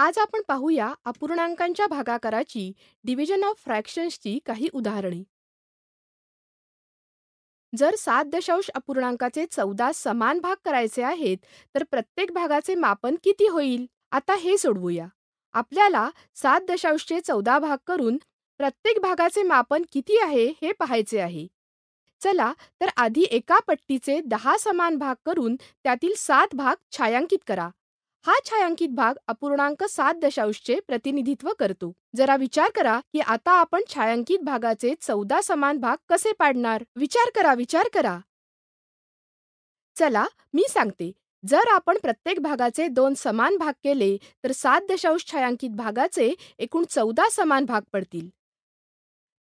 आज आपण पाहूया अपूर्णांकांच्या भागाकाराची डिव्हिजन ऑफ फ्रॅक्शन्सची काही उदाहरणे जर सात दशांश अपूर्णांकाचे चौदा समान भाग करायचे आहेत तर प्रत्येक भागाचे मापन किती होईल आता हे सोडवूया आपल्याला सात दशांशचे चौदा भाग करून प्रत्येक भागाचे मापन किती आहे हे पाहायचे आहे चला तर आधी एका पट्टीचे दहा समान भाग करून त्यातील सात भाग छायांकित करा हा छायांकित भाग अपूर्णांक सात दशांशचे प्रतिनिधित्व करतो जरा विचार करा की आता आपण छायांकित भागाचे चौदा समान भाग कसे पाडणार विचार करा विचार करा चला मी सांगते जर आपण प्रत्येक भागाचे दोन समान भाग केले तर सात दशांश छायांकित भागाचे एकूण चौदा समान भाग पडतील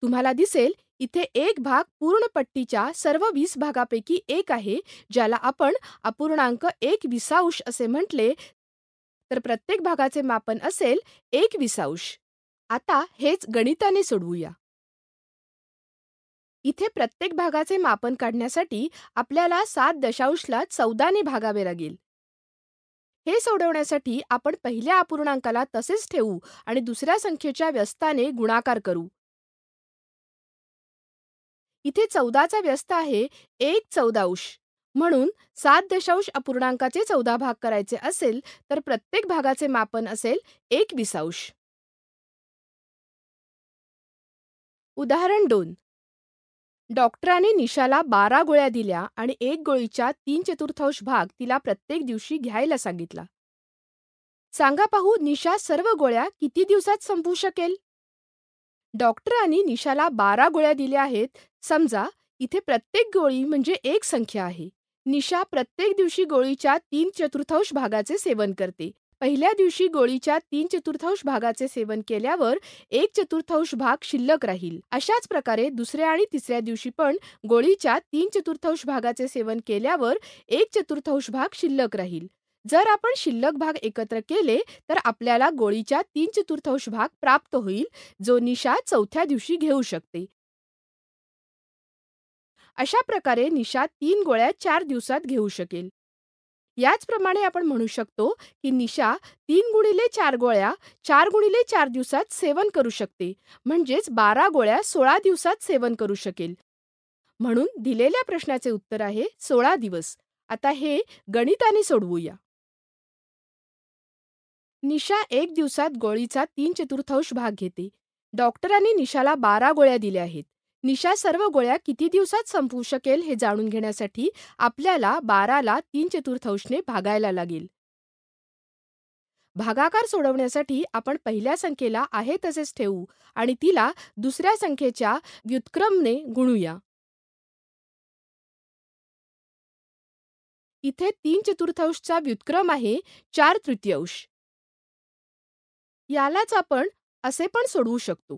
तुम्हाला दिसेल इथे एक भाग पूर्ण पट्टीच्या सर्व वीस भागापैकी एक आहे ज्याला आपण अपूर्णांक एक विसांश असे म्हटले तर प्रत्येक भागाचे मापन असेल एक विसांश आता हेच गणिताने सोडवूया इथे प्रत्येक भागाचे मापन काढण्यासाठी आपल्याला सात दशांशला चौदाने भागावे लागेल हे सोडवण्यासाठी आपण पहिल्या अपूर्णांकाला तसेच ठेवू आणि दुसऱ्या संख्येच्या व्यस्ताने गुणाकार करू इथे चौदाचा व्यस्त आहे एक चौदांश म्हणून सात दशांश अपूर्णांकाचे चौदा भाग करायचे असेल तर प्रत्येक भागाचे मापन असेल एक विसांश उदाहरण दोन डॉक्टरांनी निशाला बारा गोळ्या दिल्या आणि एक गोळीच्या तीन चतुर्थांश भाग तिला प्रत्येक दिवशी घ्यायला सांगितला सांगा पाहू निशा सर्व गोळ्या किती दिवसात संपवू शकेल डॉक्टरांनी निशाला बारा गोळ्या दिल्या आहेत समजा इथे प्रत्येक गोळी म्हणजे एक संख्या आहे निशा प्रत्येक दिवशी गोळीच्या तीन चतुर्थांश भागाचे सेवन करते पहिल्या दिवशी गोळीच्या तीन चतुर्थांश भागाचे सेवन केल्यावर एक चतुर्थांश भाग शिल्लक राहील अशाच प्रकारे दुसऱ्या आणि तिसऱ्या दिवशी पण गोळीच्या तीन चतुर्थांश भागाचे सेवन केल्यावर एक चतुर्थांश भाग शिल्लक राहील जर आपण शिल्लक भाग एकत्र केले तर आपल्याला गोळीच्या तीन चतुर्थांश भाग प्राप्त होईल जो निशा चौथ्या दिवशी घेऊ शकते अशा प्रकारे निशा तीन गोळ्या चार दिवसात घेऊ शकेल याचप्रमाणे आपण म्हणू शकतो की निशा तीन गुणिले चार गोळ्या चार गुणिले चार दिवसात सेवन करू शकते म्हणजेच बारा गोळ्या सोळा दिवसात सेवन करू शकेल म्हणून दिलेल्या प्रश्नाचे उत्तर आहे सोळा दिवस आता हे गणिताने सोडवूया निशा एक दिवसात गोळीचा तीन चतुर्थांश भाग घेते डॉक्टरांनी निशाला बारा गोळ्या दिल्या आहेत निशा सर्व गोळ्या किती दिवसात संपवू शकेल हे जाणून घेण्यासाठी आपल्याला बाराला तीन चतुर्थांशने भागायला लागेल भागाकार सोडवण्यासाठी आपण पहिल्या संख्येला आहे तसेच ठेवू आणि तिला दुसऱ्या संख्येच्या व्युत्क्रमने गुणूया इथे तीन चतुर्थांशचा व्युत्क्रम आहे चार तृतीयांश यालाच आपण असे पण सोडवू शकतो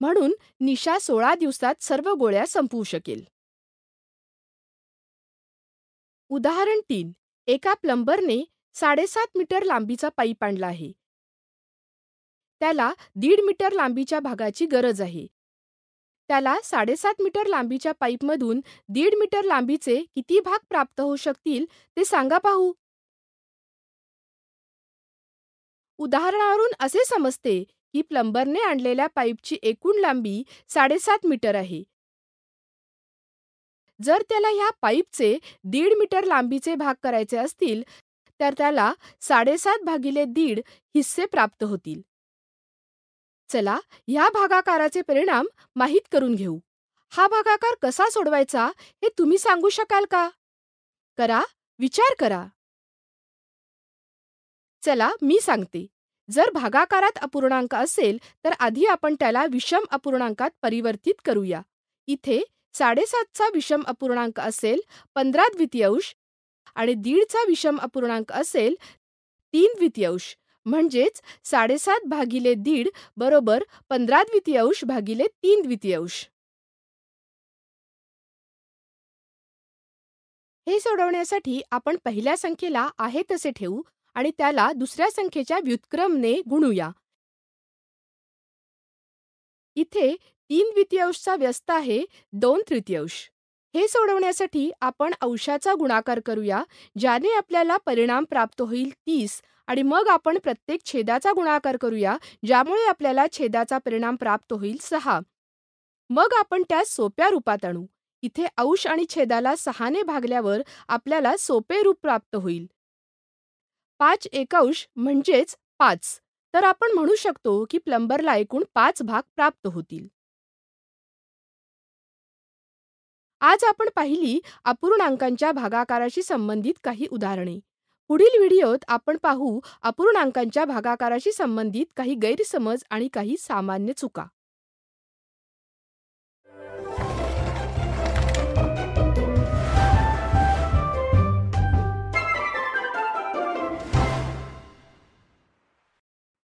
म्हणून निशा सोळा दिवसात सर्व गोळ्या संपवू शकेल उदाहरण तीन एका प्लंबरने साडेसात मीटर लांबीचा पाईप आणला आहे त्याला दीड मीटर लांबीच्या भागाची गरज आहे त्याला साडेसात मीटर लांबीच्या पाईपमधून दीड मीटर लांबीचे किती भाग प्राप्त होऊ शकतील ते सांगा पाहू उदाहरणावरून असे समजते ही प्लंबरने आणलेल्या पाईपची एकूण लांबी साडेसात मीटर आहे जर त्याला ह्या पाईपचे दीड मीटर लांबीचे भाग करायचे असतील तर त्याला साडेसात भागिले दीड हिस्से प्राप्त होतील चला ह्या भागाकाराचे परिणाम माहीत करून घेऊ हा भागाकार कसा सोडवायचा हे तुम्ही सांगू शकाल का करा विचार करा चला मी सांगते जर भागाकारात अपूर्णांक असेल तर आधी आपण त्याला विषम अपूर्णांकात परिवर्तित करूया इथे साडेसातचा विषम अपूर्णांक असेल पंधरा द्वितीयांश आणि दीडचा विषम अपूर्णांक असेल तीन द्वितीयांश म्हणजेच साडेसात भागिले दीड बरोबर पंधरा द्वितीयांश भागिले तीन द्वितीयांश हे सोडवण्यासाठी आपण पहिल्या संख्येला आहे तसे ठेवू आणि त्याला दुसऱ्या संख्येच्या व्युत्क्रमने गुणूया इथे तीन द्वितीयांशचा व्यस्त आहे दोन तृतीयांश हे सोडवण्यासाठी आपण अंशाचा गुणाकार करूया ज्याने आपल्याला परिणाम प्राप्त होईल तीस आणि मग आपण प्रत्येक छेदाचा गुणाकार करूया ज्यामुळे आपल्याला छेदाचा परिणाम प्राप्त होईल सहा मग आपण त्या सोप्या रूपात आणू इथे अंश आणि छेदाला सहाने भागल्यावर आपल्याला सोपे रूप प्राप्त होईल पाच एकांश म्हणजेच पाच तर आपण म्हणू शकतो की प्लंबरला एकूण पाच भाग प्राप्त होतील आज आपण पाहिली अपूर्णांकांच्या भागाकाराशी संबंधित काही उदाहरणे पुढील व्हिडिओत आपण पाहू अपूर्णांकांच्या भागाकाराशी संबंधित काही गैरसमज आणि काही सामान्य चुका